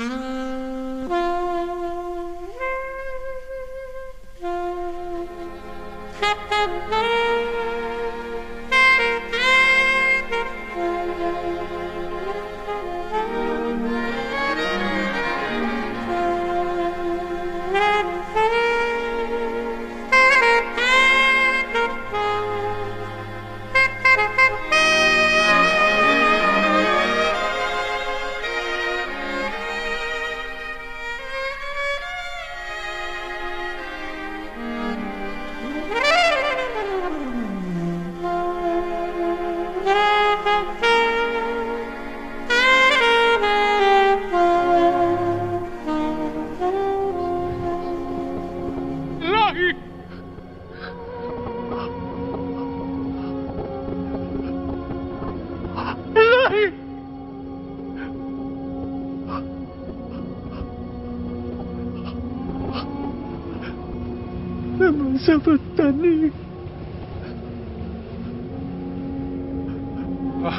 Mm-hmm. has ever done you. Uh,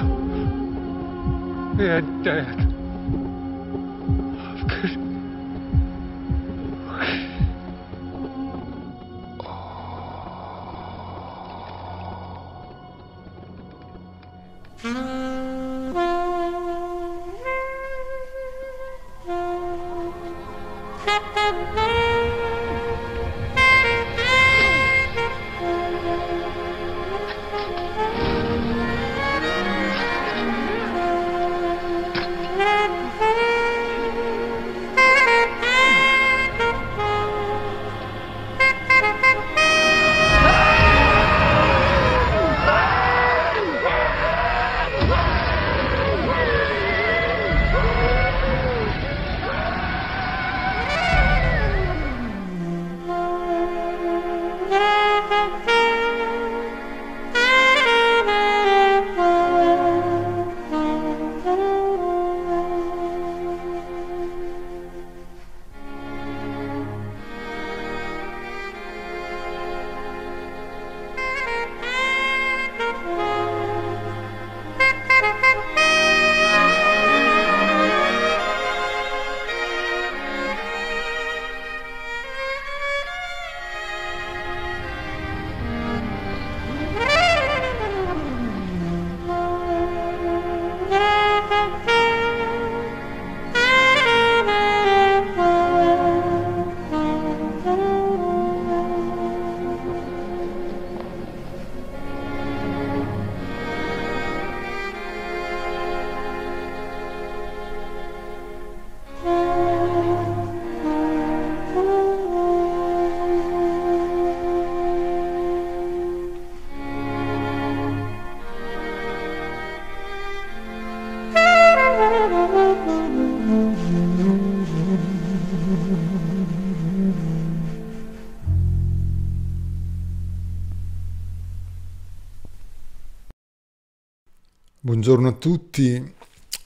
Buongiorno a tutti.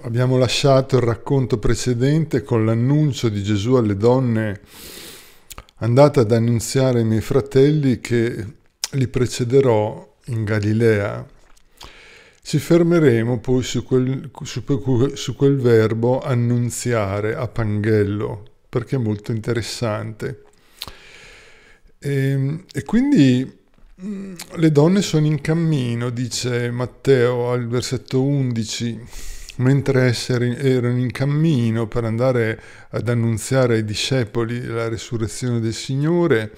Abbiamo lasciato il racconto precedente con l'annuncio di Gesù alle donne andate ad annunziare ai miei fratelli che li precederò in Galilea. Ci fermeremo poi su quel, su, su quel verbo annunziare a Panghello perché è molto interessante. E, ehm, e quindi Mm, le donne sono in cammino, dice Matteo al versetto 11, mentre erano in cammino per andare ad annunziare ai discepoli la resurrezione del Signore.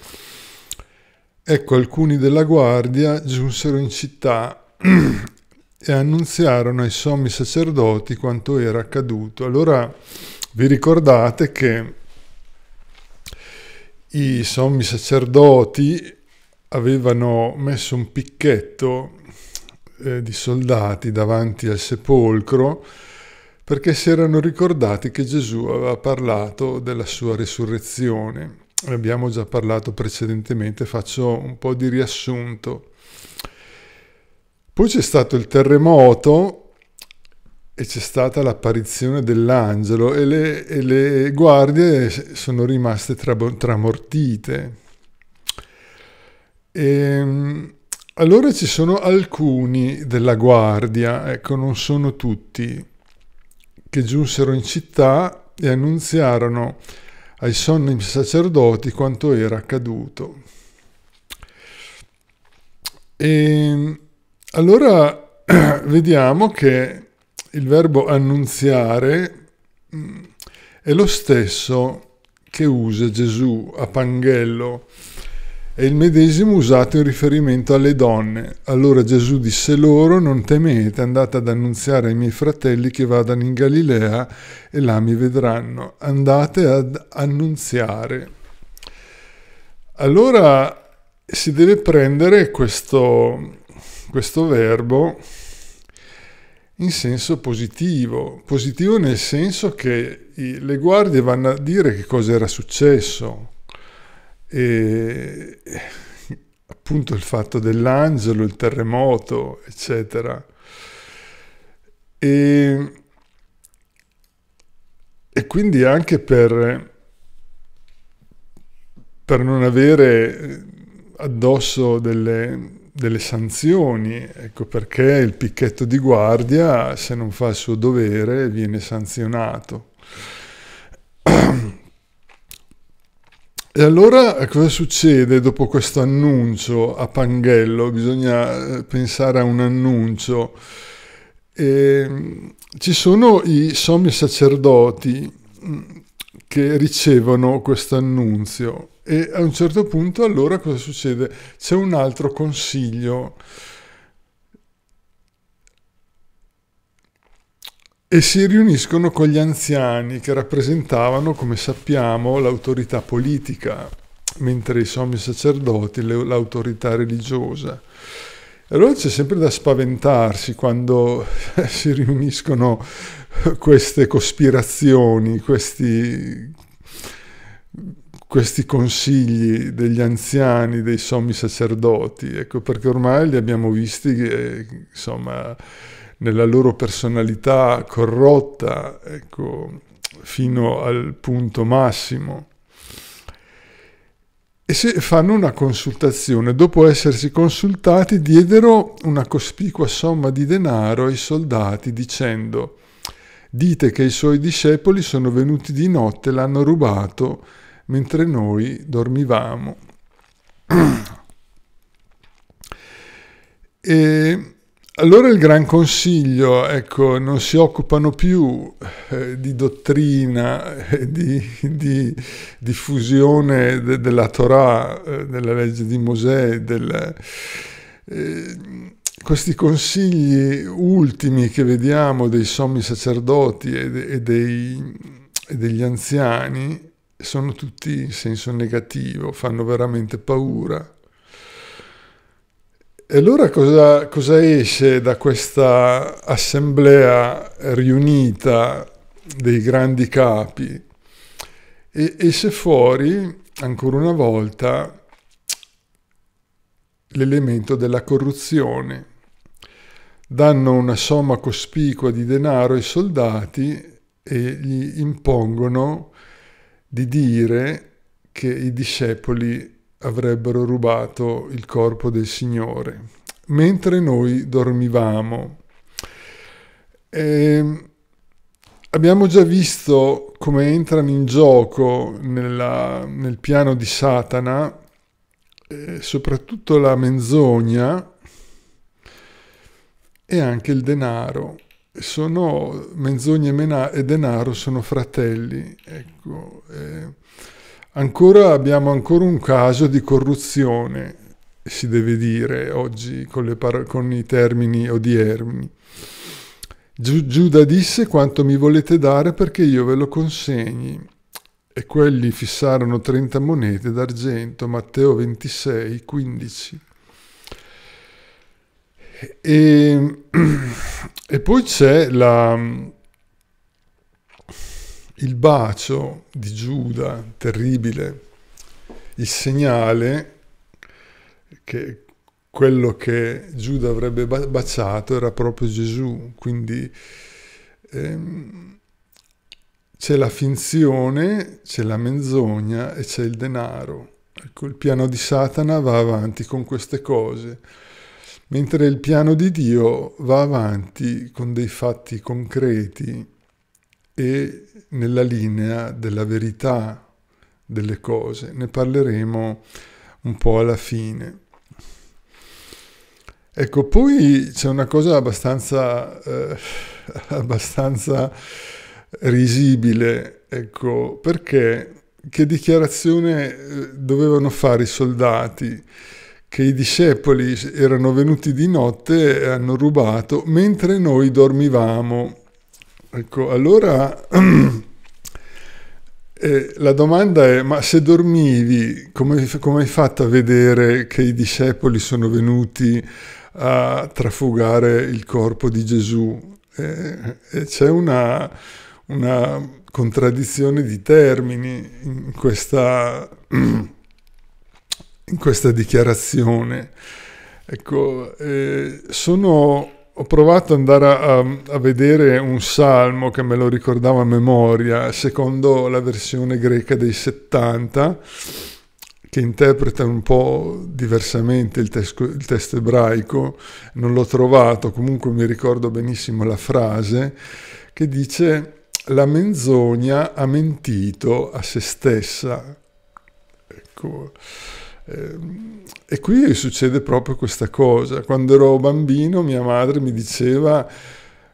Ecco, alcuni della guardia giunsero in città e annunziarono ai sommi sacerdoti quanto era accaduto. Allora vi ricordate che i sommi sacerdoti avevano messo un picchetto eh, di soldati davanti al sepolcro perché si erano ricordati che Gesù aveva parlato della sua risurrezione. Ne abbiamo già parlato precedentemente, faccio un po' di riassunto. Poi c'è stato il terremoto e c'è stata l'apparizione dell'angelo e le, e le guardie sono rimaste tramortite Ehm, allora ci sono alcuni della guardia, ecco non sono tutti, che giunsero in città e annunziarono ai sonni sacerdoti quanto era accaduto. E ehm, allora vediamo che il verbo annunziare mm, è lo stesso che usa Gesù a Panghello è il medesimo usato in riferimento alle donne. Allora Gesù disse loro, non temete, andate ad annunziare ai miei fratelli che vadano in Galilea e là mi vedranno. Andate ad annunziare. Allora si deve prendere questo, questo verbo in senso positivo, positivo nel senso che le guardie vanno a dire che cosa era successo, e, appunto il fatto dell'angelo, il terremoto, eccetera. E, e quindi anche per, per, non avere addosso delle, delle sanzioni, ecco perché il picchetto di guardia, se non fa il suo dovere, viene sanzionato. E allora eh, cosa succede dopo questo annuncio a Panghello? Bisogna eh, pensare a un annuncio. E, ehm, ci sono i sommi sacerdoti mm, che ricevono questo annunzio e a un certo punto allora cosa succede? C'è un altro consiglio e si riuniscono con gli anziani che rappresentavano, come sappiamo, l'autorità politica, mentre i sommi sacerdoti l'autorità religiosa. Allora c'è sempre da spaventarsi quando si riuniscono queste cospirazioni, questi, questi consigli degli anziani, dei sommi sacerdoti, ecco perché ormai li abbiamo visti, eh, insomma, nella loro personalità corrotta, ecco, fino al punto massimo. E se fanno una consultazione, dopo essersi consultati, diedero una cospicua somma di denaro ai soldati dicendo dite che i suoi discepoli sono venuti di notte, l'hanno rubato mentre noi dormivamo. e allora il gran consiglio, ecco, non si occupano più eh, di dottrina, eh, di, di, diffusione de, della Torah, eh, della legge di Mosè, del, eh, questi consigli ultimi che vediamo dei sommi sacerdoti e, e, dei, e degli anziani sono tutti in senso negativo, fanno veramente paura. E allora cosa, cosa, esce da questa assemblea riunita dei grandi capi? E, esce fuori, ancora una volta, l'elemento della corruzione. Danno una somma cospicua di denaro ai soldati e gli impongono di dire che i discepoli avrebbero rubato il corpo del Signore, mentre noi dormivamo. E ehm, abbiamo già visto come entrano in gioco nella, nel piano di Satana, eh, soprattutto la menzogna e anche il denaro. Sono, menzogna e, denaro sono fratelli. Ecco, eh, Ancora abbiamo ancora un caso di corruzione, si deve dire oggi con, par- con i termini odierni. Gi- Giuda disse quanto mi volete dare perché io ve lo consegni. E quelli fissarono 30 monete d'argento, Matteo 26, 15. E, e poi c'è la, il bacio di Giuda, terribile, il segnale che quello che Giuda avrebbe baciato era proprio Gesù, quindi ehm, c'è la finzione, c'è la menzogna e c'è il denaro. Ecco, il piano di Satana va avanti con queste cose, mentre il piano di Dio va avanti con dei fatti concreti e nella linea della verità delle cose. Ne parleremo un po' alla fine. Ecco, poi c'è una cosa abbastanza, eh, abbastanza risibile, ecco, perché che dichiarazione eh, dovevano fare i soldati? Che i discepoli erano venuti di notte e hanno rubato mentre noi dormivamo. Ecco, allora eh, la domanda è, ma se dormivi, come, come hai fatto a vedere che i discepoli sono venuti a trafugare il corpo di Gesù? Eh, eh c'è una, una, contraddizione di termini in questa, in questa dichiarazione. Ecco, eh, sono ho provato ad andare a, a, vedere un salmo che me lo ricordava a memoria, secondo la versione greca dei 70, che interpreta un po' diversamente il, tesco, il testo ebraico. Non l'ho trovato, comunque mi ricordo benissimo la frase che dice «La menzogna ha mentito a se stessa». Ecco Ehm, e qui succede proprio questa cosa. Quando ero bambino mia madre mi diceva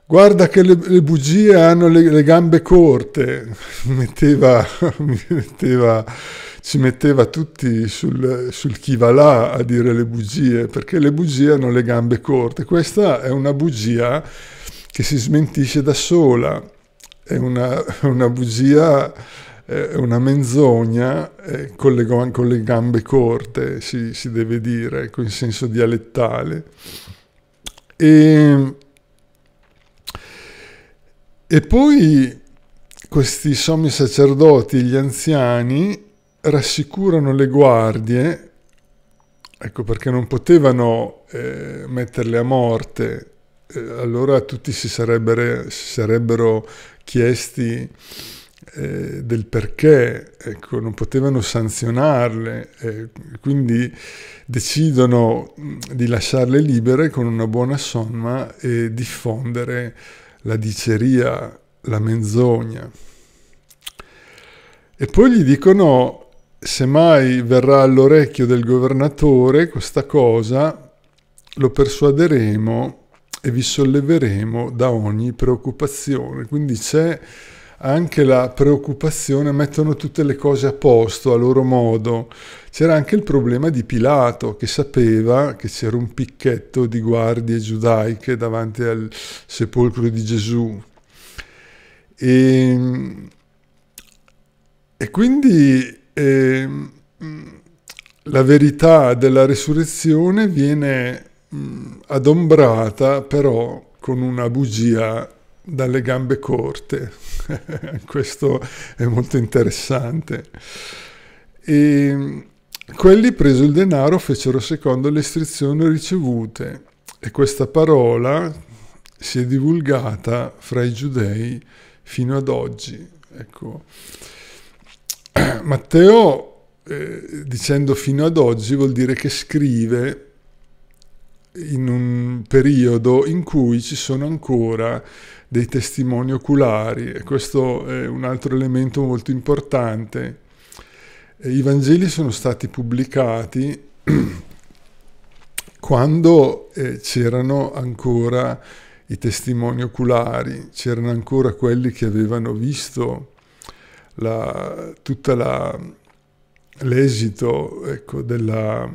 guarda che le, le bugie hanno le, le gambe corte, metteva, metteva, ci metteva tutti sul, sul chi va là a dire le bugie, perché le bugie hanno le gambe corte. Questa è una bugia che si smentisce da sola, è una, una bugia eh, una menzogna eh, con, le, con, le, gambe corte, si, si deve dire, con ecco, il senso dialettale. E, e poi questi sommi sacerdoti, gli anziani, rassicurano le guardie, ecco perché non potevano eh, metterle a morte, eh, allora tutti si, sarebbe, si sarebbero chiesti eh, del perché, ecco, non potevano sanzionarle, eh, quindi decidono di lasciarle libere con una buona somma e diffondere la diceria, la menzogna. E poi gli dicono, se mai verrà all'orecchio del governatore questa cosa, lo persuaderemo e vi solleveremo da ogni preoccupazione. Quindi c'è anche la preoccupazione, mettono tutte le cose a posto a loro modo. C'era anche il problema di Pilato che sapeva che c'era un picchetto di guardie giudaiche davanti al sepolcro di Gesù. E, ehm, e quindi eh, la verità della resurrezione viene mh, adombrata però con una bugia dalle gambe corte. Questo è molto interessante. E mm, quelli preso il denaro fecero secondo le istruzioni ricevute e questa parola si è divulgata fra i giudei fino ad oggi. Ecco. Matteo, eh, dicendo fino ad oggi, vuol dire che scrive in un periodo in cui ci sono ancora dei testimoni oculari e questo è un altro elemento molto importante. Eh, I Vangeli sono stati pubblicati quando eh, c'erano ancora i testimoni oculari, c'erano ancora quelli che avevano visto la, tutta l'esito ecco, della,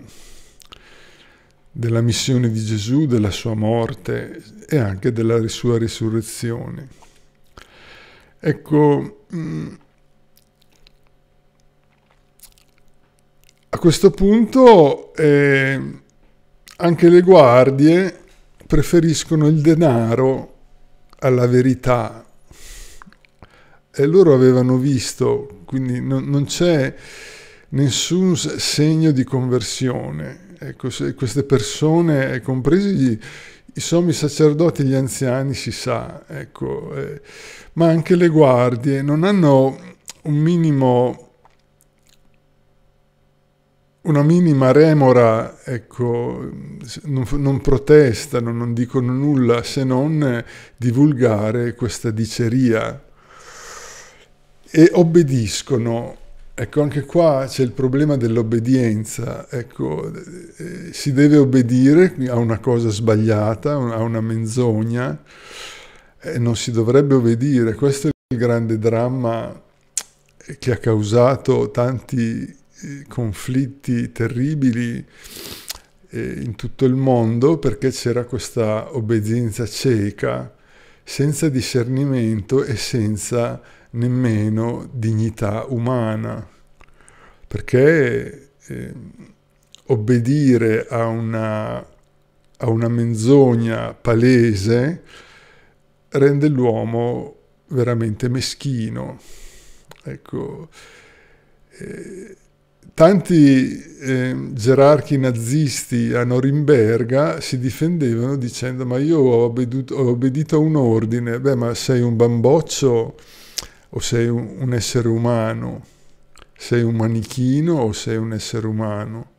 della missione di Gesù, della sua morte e anche della sua risurrezione. Ecco, mm, a questo punto eh, anche le guardie preferiscono il denaro alla verità e loro avevano visto, quindi non, non c'è nessun segno di conversione ecco, queste persone, eh, compresi gli, i sommi sacerdoti, gli anziani, si sa, ecco, eh, ma anche le guardie, non hanno un minimo una minima remora, ecco, non, non, protestano, non dicono nulla se non divulgare questa diceria e obbediscono Ecco, anche qua c'è il problema dell'obbedienza, ecco, eh, si deve obbedire a una cosa sbagliata, a una menzogna, eh, non si dovrebbe obbedire, questo è il grande dramma che ha causato tanti eh, conflitti terribili eh, in tutto il mondo perché c'era questa obbedienza cieca, senza discernimento e senza nemmeno dignità umana, perché eh, obbedire a una, a una menzogna palese rende l'uomo veramente meschino. Ecco, eh, tanti eh, gerarchi nazisti a Norimberga si difendevano dicendo ma io ho, obbeduto, ho obbedito a un ordine, beh ma sei un bamboccio, o sei un essere umano, sei un manichino o sei un essere umano.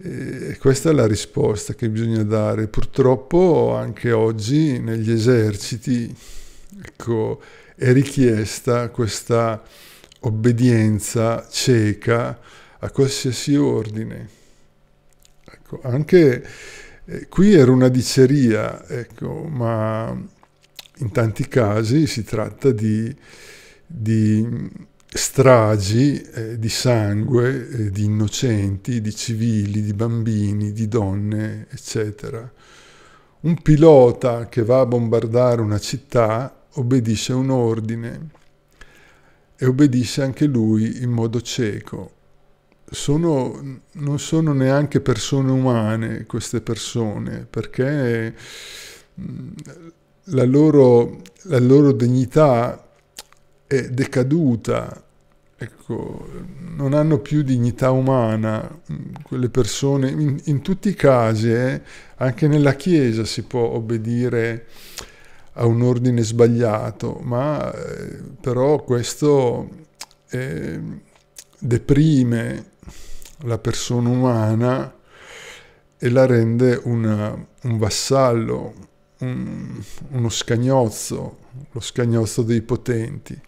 E questa è la risposta che bisogna dare. Purtroppo anche oggi negli eserciti ecco, è richiesta questa obbedienza cieca a qualsiasi ordine. Ecco, anche eh, qui era una diceria, ecco, ma in tanti casi si tratta di, di stragi eh, di sangue, eh, di innocenti, di civili, di bambini, di donne, eccetera. Un pilota che va a bombardare una città obbedisce a un ordine e obbedisce anche lui in modo cieco. Sono, non sono neanche persone umane queste persone perché mm, la loro, la loro dignità è decaduta, ecco, non hanno più dignità umana mm, quelle persone, in, in tutti i casi, eh, anche nella Chiesa si può obbedire a un ordine sbagliato, ma eh, però questo eh, deprime la persona umana e la rende una, un vassallo, un, uno scagnozzo, lo scagnozzo dei potenti.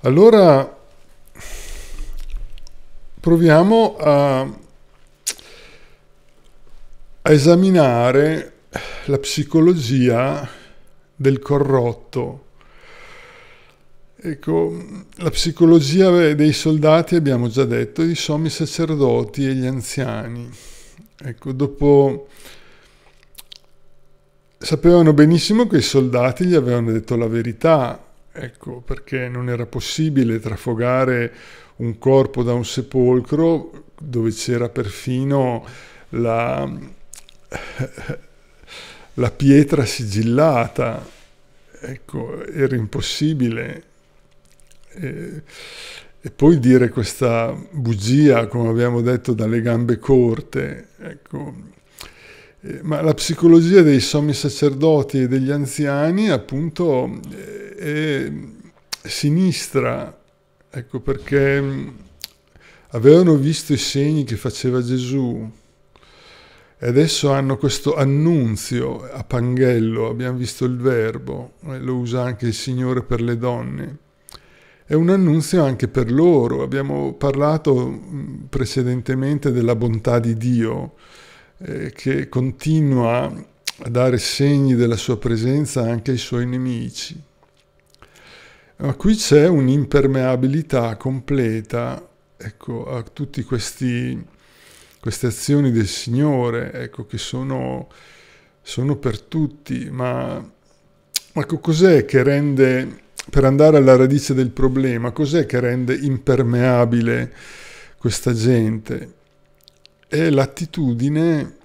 Allora proviamo a, a esaminare la psicologia del corrotto. Ecco, la psicologia dei soldati, abbiamo già detto, i sommi sacerdoti e gli anziani. Ecco, dopo sapevano benissimo che i soldati gli avevano detto la verità, ecco, perché non era possibile trafogare un corpo da un sepolcro dove c'era perfino la, la pietra sigillata, ecco, era impossibile. E, e poi dire questa bugia, come abbiamo detto, dalle gambe corte, ecco, eh, ma la psicologia dei sommi sacerdoti e degli anziani appunto eh, è sinistra, ecco perché mm, avevano visto i segni che faceva Gesù e adesso hanno questo annunzio a Panghello, abbiamo visto il verbo, eh, lo usa anche il Signore per le donne. È un annunzio anche per loro, abbiamo parlato mm, precedentemente della bontà di Dio, eh, che continua a dare segni della sua presenza anche ai suoi nemici. Ma qui c'è un'impermeabilità completa ecco, a tutte queste azioni del Signore, ecco, che sono, sono, per tutti, ma ecco, cos'è che rende, per andare alla radice del problema, cos'è che rende impermeabile questa gente? è l'attitudine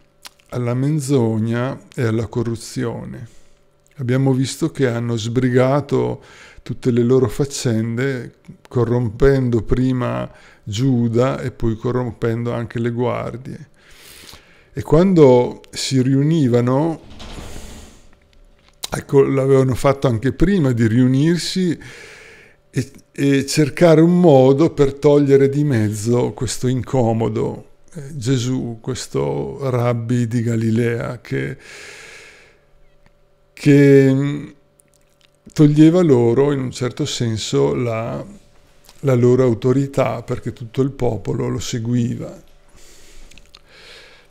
alla menzogna e alla corruzione. Abbiamo visto che hanno sbrigato tutte le loro faccende corrompendo prima Giuda e poi corrompendo anche le guardie. E quando si riunivano, ecco, l'avevano fatto anche prima di riunirsi e, e cercare un modo per togliere di mezzo questo incomodo eh, Gesù, questo rabbi di Galilea che, che mm, toglieva loro in un certo senso la, la loro autorità perché tutto il popolo lo seguiva.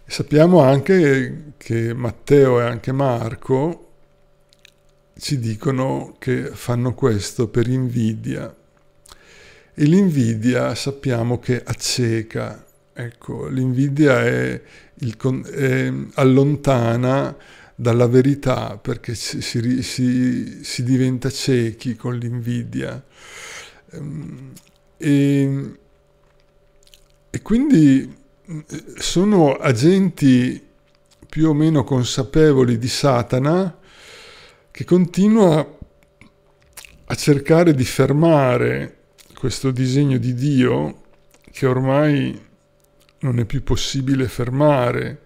Sappiamo anche che Matteo e anche Marco ci dicono che fanno questo per invidia. E l'invidia sappiamo che acceca, Ecco, l'invidia è, il, è allontana dalla verità perché si, si, si diventa ciechi con l'invidia. Ehm, e, e, quindi mm, sono agenti più o meno consapevoli di Satana che continua a cercare di fermare questo disegno di Dio che ormai non è più possibile fermare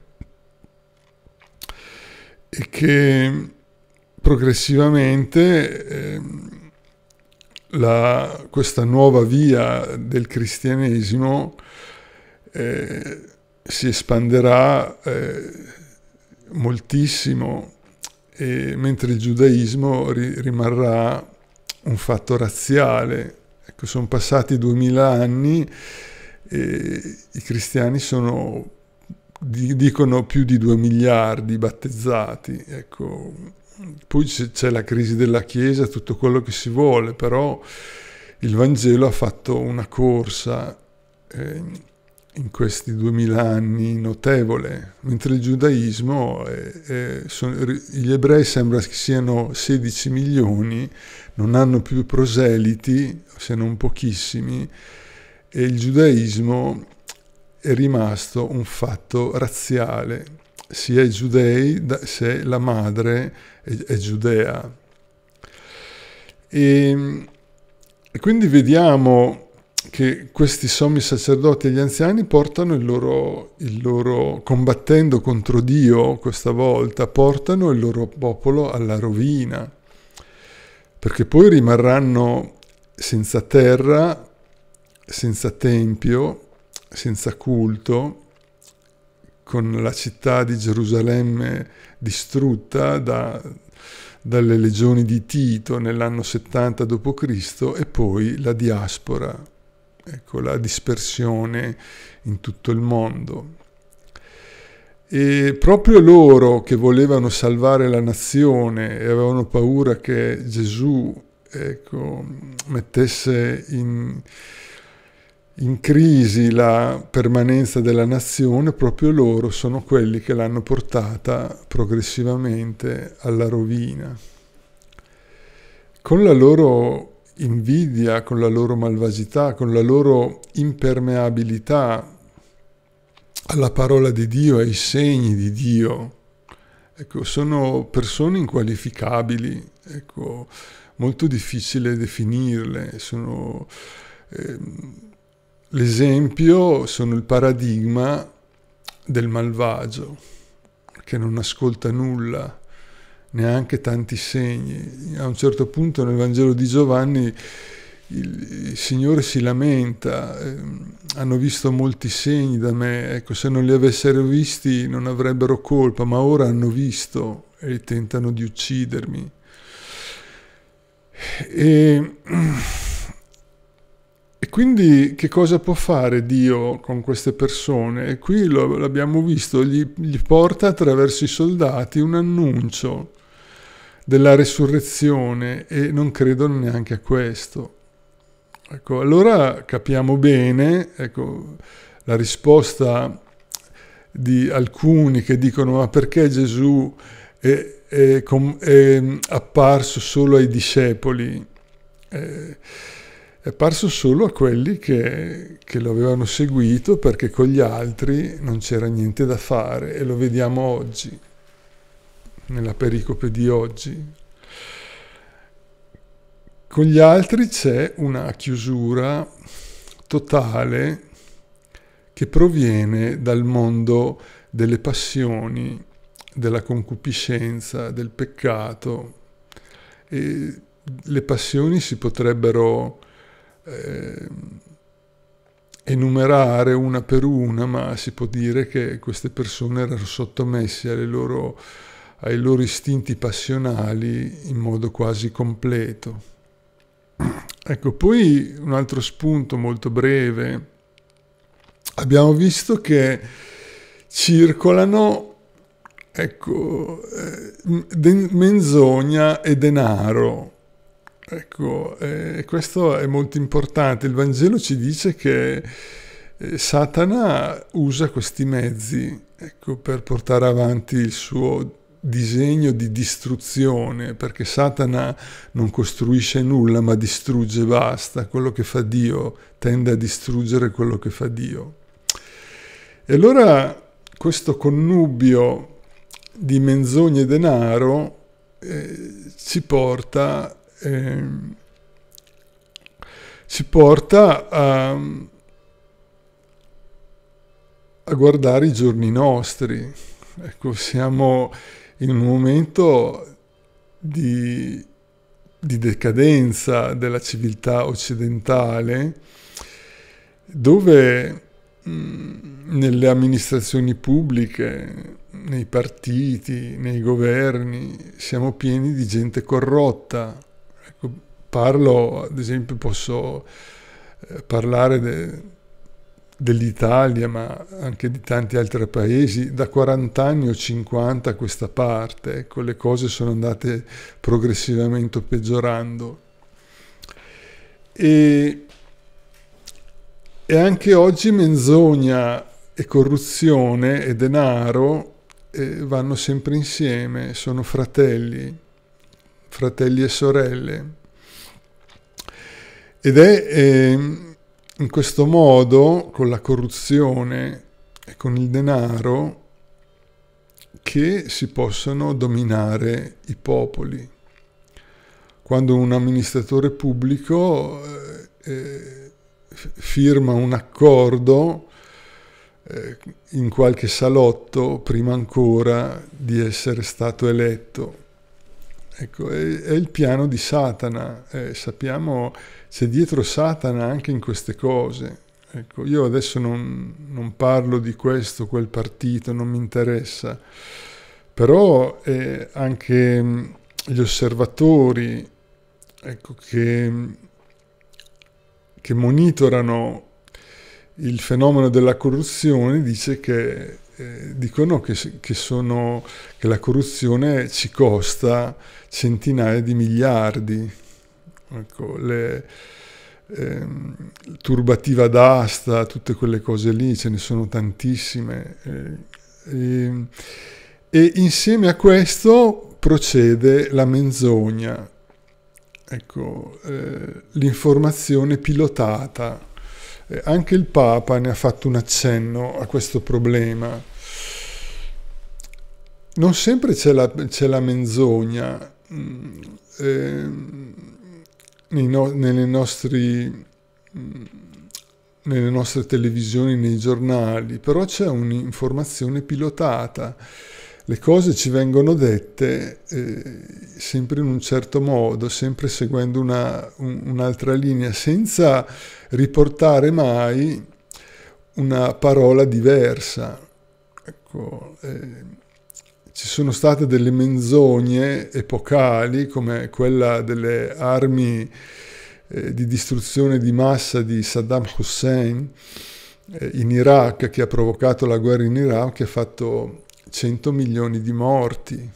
e che progressivamente eh, la, questa nuova via del cristianesimo eh, si espanderà eh, moltissimo, mentre il giudaismo ri- rimarrà un fatto razziale. Ecco, sono passati duemila anni eh, i cristiani sono, dicono più di 2 miliardi battezzati, ecco. poi c'è la crisi della Chiesa, tutto quello che si vuole, però il Vangelo ha fatto una corsa eh, in questi duemila anni notevole, mentre il giudaismo, è, è, sono, gli ebrei sembra che siano 16 milioni, non hanno più proseliti, se non pochissimi, e il giudaismo è rimasto un fatto razziale, si è giudei se la madre è, è giudea. E, e quindi vediamo che questi sommi sacerdoti e gli anziani portano il loro, il loro, combattendo contro Dio questa volta, portano il loro popolo alla rovina, perché poi rimarranno senza terra senza tempio, senza culto, con la città di Gerusalemme distrutta da, dalle legioni di Tito nell'anno 70 d.C. e poi la diaspora, ecco, la dispersione in tutto il mondo. E proprio loro che volevano salvare la nazione e avevano paura che Gesù ecco, mettesse in, in crisi la permanenza della nazione, proprio loro sono quelli che l'hanno portata progressivamente alla rovina. Con la loro invidia, con la loro malvagità, con la loro impermeabilità alla parola di Dio, ai segni di Dio, ecco, sono persone inqualificabili, ecco, molto difficile definirle, sono... Ehm, L'esempio sono il paradigma del malvagio, che non ascolta nulla, neanche tanti segni. A un certo punto nel Vangelo di Giovanni il, Signore si lamenta, ehm, hanno visto molti segni da me, ecco, se non li avessero visti non avrebbero colpa, ma ora hanno visto e tentano di uccidermi. E E quindi che cosa può fare Dio con queste persone? E qui lo, l'abbiamo visto, gli, gli porta attraverso i soldati un annuncio della resurrezione e non credono neanche a questo. Ecco, allora capiamo bene ecco, la risposta di alcuni che dicono ma perché Gesù è, è, è, è apparso solo ai discepoli? Eh, è parso solo a quelli che, che, lo avevano seguito perché con gli altri non c'era niente da fare e lo vediamo oggi, nella pericope di oggi. Con gli altri c'è una chiusura totale che proviene dal mondo delle passioni, della concupiscenza, del peccato. E le passioni si potrebbero eh, enumerare una per una, ma si può dire che queste persone erano sottomesse loro, ai loro istinti passionali in modo quasi completo. Ecco, poi un altro spunto molto breve. Abbiamo visto che circolano, ecco, eh, menzogna e denaro Ecco, eh, questo è molto importante. Il Vangelo ci dice che eh, Satana usa questi mezzi ecco, per portare avanti il suo disegno di distruzione, perché Satana non costruisce nulla ma distrugge basta, quello che fa Dio tende a distruggere quello che fa Dio. E allora questo connubio di menzogne e denaro eh, ci porta eh, ci porta a, a guardare i giorni nostri. Ecco, siamo in un momento di, di decadenza della civiltà occidentale dove nelle amministrazioni pubbliche, nei partiti, nei governi, siamo pieni di gente corrotta, Parlo, ad esempio, posso eh, parlare de, dell'Italia, ma anche di tanti altri paesi, da 40 anni o 50 a questa parte, ecco, le cose sono andate progressivamente peggiorando. E, e anche oggi menzogna e corruzione e denaro eh, vanno sempre insieme, sono fratelli, fratelli e sorelle. Ed è eh, in questo modo, con la corruzione e con il denaro, che si possono dominare i popoli. Quando un amministratore pubblico eh, firma un accordo eh, in qualche salotto prima ancora di essere stato eletto. Ecco, è, è il piano di Satana. Eh, sappiamo c'è dietro Satana anche in queste cose. Ecco, io adesso non, non parlo di questo, quel partito, non mi interessa, però eh, anche mm, gli osservatori ecco, che, mm, che monitorano il fenomeno della corruzione dice che eh, dicono che, che, sono, che, la corruzione ci costa centinaia di miliardi ecco, le, ehm, turbativa d'asta, tutte quelle cose lì, ce ne sono tantissime. Eh, e, e insieme a questo procede la menzogna, ecco, eh, l'informazione pilotata. Eh, anche il Papa ne ha fatto un accenno a questo problema. Non sempre c'è la, la, menzogna. Mm, eh, no, nelle, nostri, mm, nelle nostre televisioni, nei giornali, però c'è un'informazione pilotata. Le cose ci vengono dette eh, sempre in un certo modo, sempre seguendo una, un, un'altra linea, senza riportare mai una parola diversa. Ecco, eh, ci sono state delle menzogne epocali come quella delle armi eh, di distruzione di massa di Saddam Hussein eh, in Iraq che ha provocato la guerra in Iraq che ha fatto 100 milioni di morti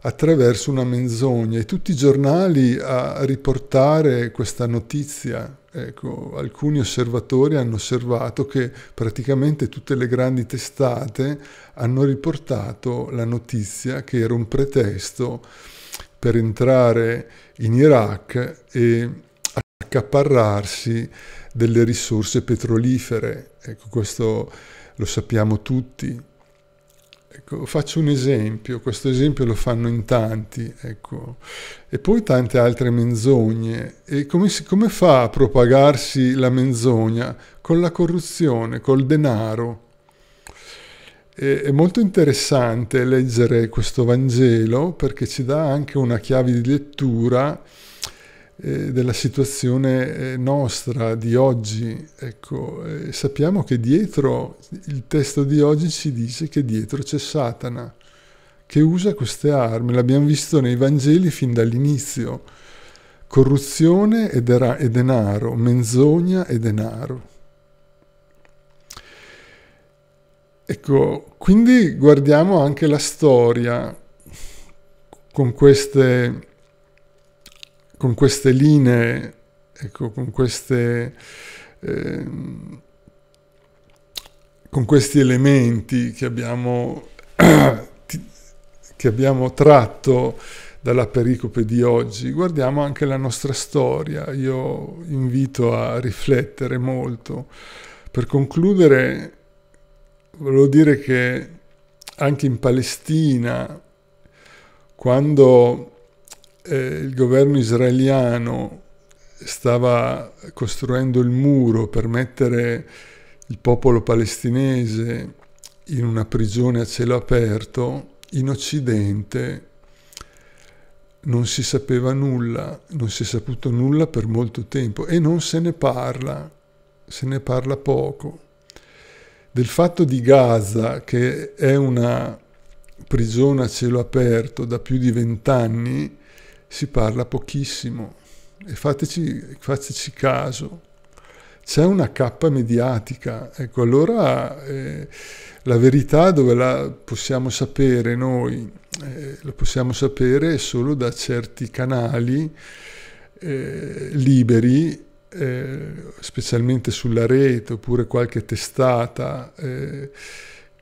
attraverso una menzogna e tutti i giornali a riportare questa notizia Ecco, alcuni osservatori hanno osservato che praticamente tutte le grandi testate hanno riportato la notizia che era un pretesto per entrare in Iraq e accaparrarsi delle risorse petrolifere. Ecco, questo lo sappiamo tutti. Ecco, faccio un esempio, questo esempio lo fanno in tanti, ecco, e poi tante altre menzogne. E come, si, come fa a propagarsi la menzogna? Con la corruzione, col denaro. E, è molto interessante leggere questo Vangelo perché ci dà anche una chiave di lettura eh, della situazione eh, nostra di oggi. Ecco, eh, sappiamo che dietro il testo di oggi ci dice che dietro c'è Satana che usa queste armi, l'abbiamo visto nei Vangeli fin dall'inizio. Corruzione e, dera- e denaro, menzogna e denaro. Ecco, quindi guardiamo anche la storia con queste con queste linee, ecco, con, queste, eh, con questi elementi che abbiamo, che abbiamo tratto dalla pericope di oggi, guardiamo anche la nostra storia. Io invito a riflettere molto. Per concludere, volevo dire che anche in Palestina, quando eh, il governo israeliano stava costruendo il muro per mettere il popolo palestinese in una prigione a cielo aperto, in Occidente non si sapeva nulla, non si è saputo nulla per molto tempo e non se ne parla, se ne parla poco. Del fatto di Gaza, che è una prigione a cielo aperto da più di vent'anni, si parla pochissimo e fateci, fateci caso. C'è una cappa mediatica, ecco allora eh, la verità dove la possiamo sapere noi, eh, la possiamo sapere solo da certi canali eh, liberi eh, specialmente sulla rete oppure qualche testata eh,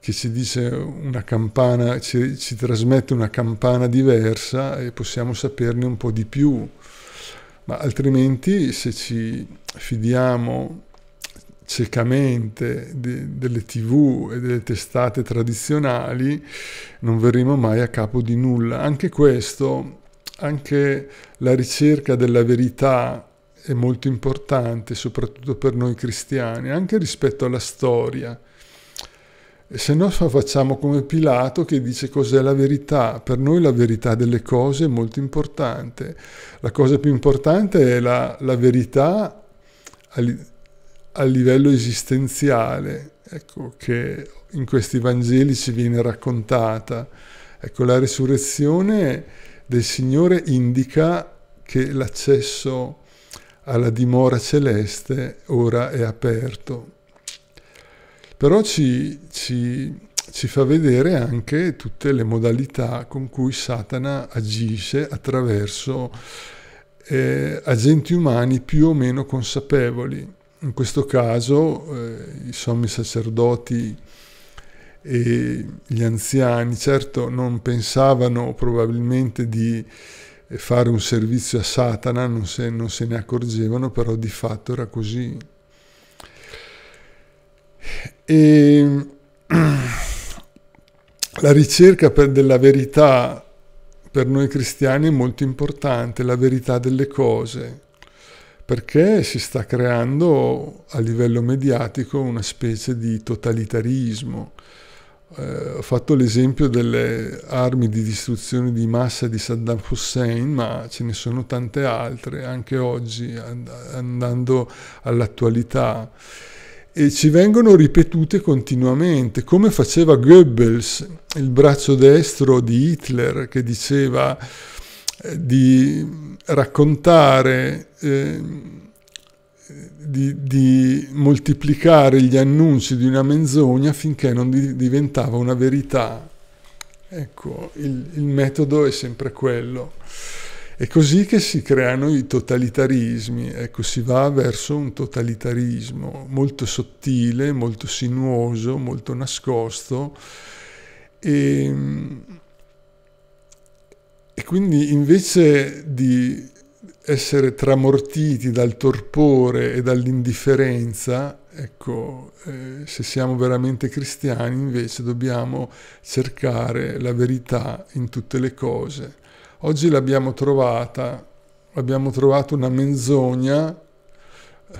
che ci dice una campana, ci, ci, trasmette una campana diversa e possiamo saperne un po' di più. Ma altrimenti se ci fidiamo ciecamente de, delle tv e delle testate tradizionali non verremo mai a capo di nulla. Anche questo, anche la ricerca della verità è molto importante, soprattutto per noi cristiani, anche rispetto alla storia se no facciamo come Pilato che dice cos'è la verità. Per noi la verità delle cose è molto importante. La cosa più importante è la, la verità a, li, a, livello esistenziale, ecco, che in questi Vangeli ci viene raccontata. Ecco, la risurrezione del Signore indica che l'accesso alla dimora celeste ora è aperto però ci, ci, ci fa vedere anche tutte le modalità con cui Satana agisce attraverso eh, agenti umani più o meno consapevoli. In questo caso eh, i sommi sacerdoti e gli anziani certo non pensavano probabilmente di eh, fare un servizio a Satana, non se, non se ne accorgevano, però di fatto era così. E ehm, la ricerca della verità per noi cristiani è molto importante, la verità delle cose, perché si sta creando a livello mediatico una specie di totalitarismo. Eh, ho fatto l'esempio delle armi di distruzione di massa di Saddam Hussein, ma ce ne sono tante altre anche oggi, and- andando all'attualità e ci vengono ripetute continuamente, come faceva Goebbels, il braccio destro di Hitler, che diceva eh, di raccontare, eh, di, di, moltiplicare gli annunci di una menzogna finché non di, diventava una verità. Ecco, il, il metodo è sempre quello. È così che si creano i totalitarismi, ecco, si va verso un totalitarismo molto sottile, molto sinuoso, molto nascosto e, ehm, e quindi invece di essere tramortiti dal torpore e dall'indifferenza, ecco, eh, se siamo veramente cristiani invece dobbiamo cercare la verità in tutte le cose. Oggi l'abbiamo trovata, abbiamo trovato una menzogna,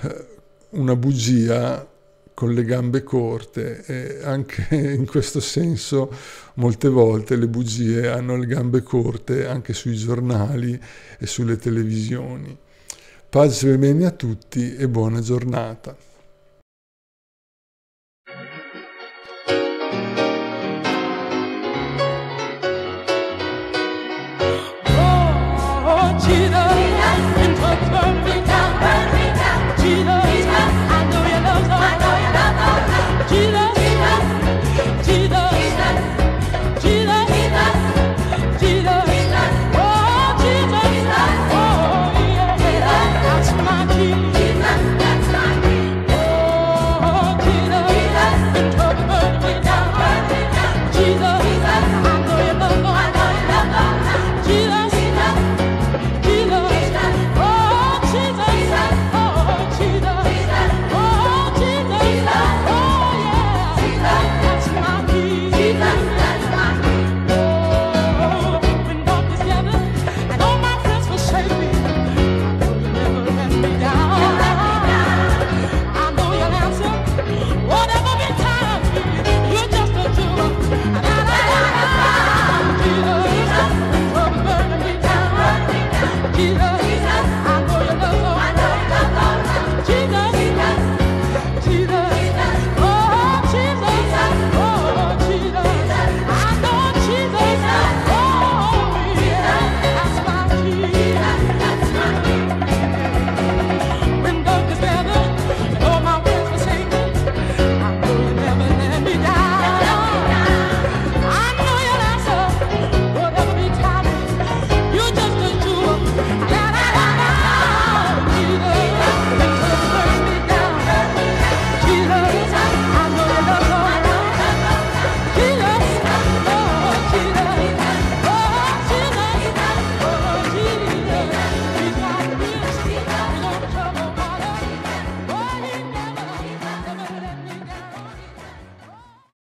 eh, una bugia con le gambe corte e anche in questo senso molte volte le bugie hanno le gambe corte anche sui giornali e sulle televisioni. Pace bene a tutti e buona giornata.